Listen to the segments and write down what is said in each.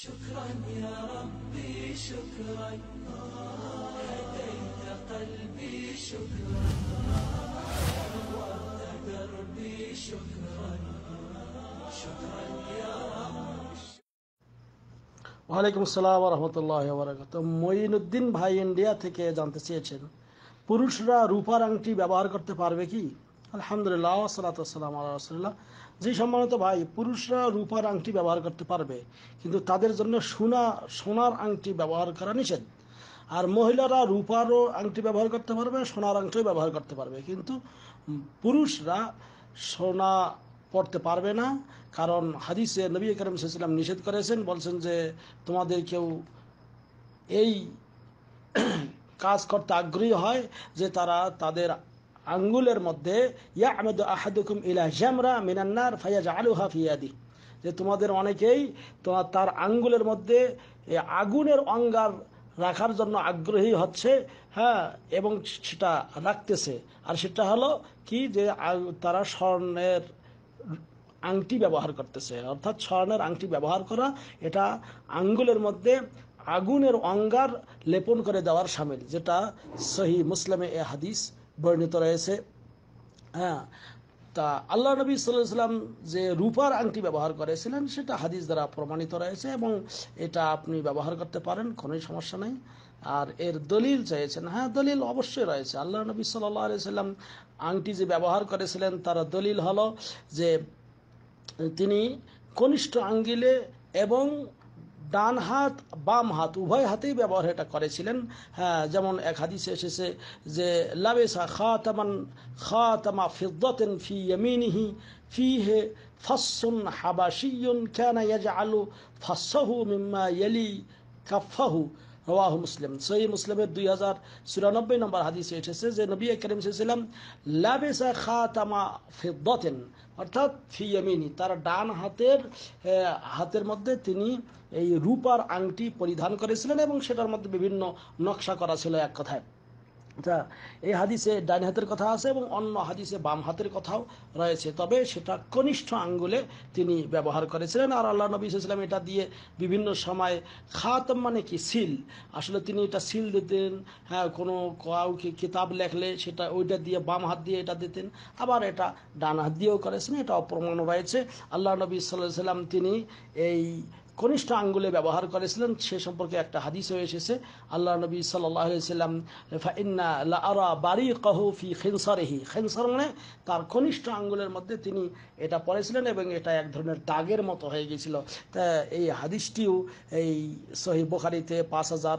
شكرا يا ربي شكرا هديت قلبي شكرا نورت دربي شكرا شكرا يا ওয়ালাইকুম আসসালাম রহমতুল্লাহ বরাকাত মঈনুদ্দিন ভাই ইন্ডিয়া থেকে জানতে চেয়েছেন পুরুষরা রূপার আংটি ব্যবহার করতে পারবে কি আলহামদুলিল্লাহ যে সম্মানিত ভাই পুরুষরা রূপার আংটি ব্যবহার করতে পারবে কিন্তু তাদের জন্য সোনা সোনার আংটি ব্যবহার করা নিষেধ আর মহিলারা রূপারও আংটি ব্যবহার করতে পারবে সোনার আংটিও ব্যবহার করতে পারবে কিন্তু পুরুষরা সোনা পড়তে পারবে না কারণ হাদিসে নবী করিম সাল্লাম নিষেধ করেছেন বলছেন যে তোমাদের কেউ এই কাজ করতে আগ্রহী হয় যে তারা তাদের আঙ্গুলের মধ্যে ইয়া যে তোমাদের অনেকেই তোমার তার আঙ্গুলের মধ্যে আগুনের অঙ্গার রাখার জন্য আগ্রহী হচ্ছে হ্যাঁ এবং সেটা রাখতেছে আর সেটা হলো কি যে তারা স্বর্ণের আংটি ব্যবহার করতেছে অর্থাৎ স্বর্ণের আংটি ব্যবহার করা এটা আঙ্গুলের মধ্যে আগুনের অঙ্গার লেপন করে দেওয়ার সামিল যেটা সহি মুসলামে এ হাদিস বর্ণিত রয়েছে হ্যাঁ তা আল্লাহ নবী সাল্লাম যে রূপার আংটি ব্যবহার করেছিলেন সেটা হাদিস দ্বারা প্রমাণিত রয়েছে এবং এটা আপনি ব্যবহার করতে পারেন কোনো সমস্যা নেই আর এর দলিল চাইছেন হ্যাঁ দলিল অবশ্যই রয়েছে আল্লাহ নবী সাল্লাহ আলিয়াল্লাম আংটি যে ব্যবহার করেছিলেন তার দলিল হলো যে তিনি কনিষ্ঠ আঙ্গিলে এবং ডান হাত বাম হাত উভয় হাতেই ব্যবহার এটা করেছিলেন হ্যাঁ যেমন এক হাদিসে এসেছে যে লাবেসা খা তামা ফিদ্দতেন ফি ইয়ামিনিহি ফি হে ফসুন হাবাসিয়ুন ক্যানা আলু ফাসহু মিম্মা ইয়ালি কাফাহু রাহ মুসলিম সহি মুসলিমের দুই হাজার চুরানব্বই নম্বর হাদিসে এসেছে যে নবী করিম সাল্লাম লাবেসা খাতামা ফেদতেন অর্থাৎ ফিয়ামিনি তার ডান হাতের হাতের মধ্যে তিনি এই রূপার আংটি পরিধান করেছিলেন এবং সেটার মধ্যে বিভিন্ন নকশা করা ছিল এক কথায় তা এই হাদিসে ডান হাতের কথা আছে এবং অন্য হাদিসে বাম হাতের কথাও রয়েছে তবে সেটা কনিষ্ঠ আঙ্গুলে তিনি ব্যবহার করেছিলেন আর আল্লাহ নবী ইসলাম এটা দিয়ে বিভিন্ন সময় খাতম মানে কি সিল আসলে তিনি এটা সিল দিতেন হ্যাঁ কোনো কাউকে কিতাব লেখলে সেটা ওইটা দিয়ে বাম হাত দিয়ে এটা দিতেন আবার এটা ডান হাত দিয়েও করেছেন এটা অপ্রমাণ রয়েছে আল্লাহ নবী সাল্লাহ সাল্লাম তিনি এই কনিষ্ঠ আঙ্গুলে ব্যবহার করেছিলেন সে সম্পর্কে একটা হাদিস হয়ে এসেছে আল্লাহ নবী সাল্লাম ফাইন্না খেনসারেহি খেনসার মানে তার কনিষ্ঠ আঙ্গুলের মধ্যে তিনি এটা পড়েছিলেন এবং এটা এক ধরনের দাগের মতো হয়ে গেছিল তা এই হাদিসটিও এই সহি বোখারিতে পাঁচ হাজার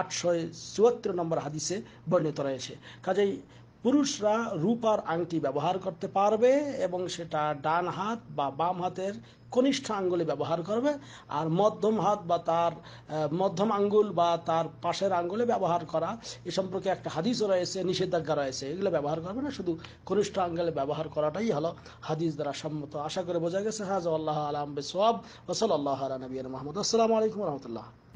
আটশো চুয়াত্তর নম্বর হাদিসে বর্ণিত রয়েছে কাজেই পুরুষরা রূপার আংটি ব্যবহার করতে পারবে এবং সেটা ডান হাত বা বাম হাতের কনিষ্ঠ আঙ্গুলে ব্যবহার করবে আর মধ্যম হাত বা তার মধ্যম আঙ্গুল বা তার পাশের আঙ্গুলে ব্যবহার করা এ সম্পর্কে একটা হাদিসও রয়েছে নিষেধাজ্ঞা রয়েছে এগুলো ব্যবহার করবে না শুধু কনিষ্ঠ আঙ্গুলে ব্যবহার করাটাই হলো হাদিস দ্বারা সম্মত আশা করে বোঝা গেছে হাজ আল্লাহ আলম বেসব ওসল আল্লাহ আলা নবীন মাহমুদ আসসালামু আলাইকুম রহমতুল্লাহ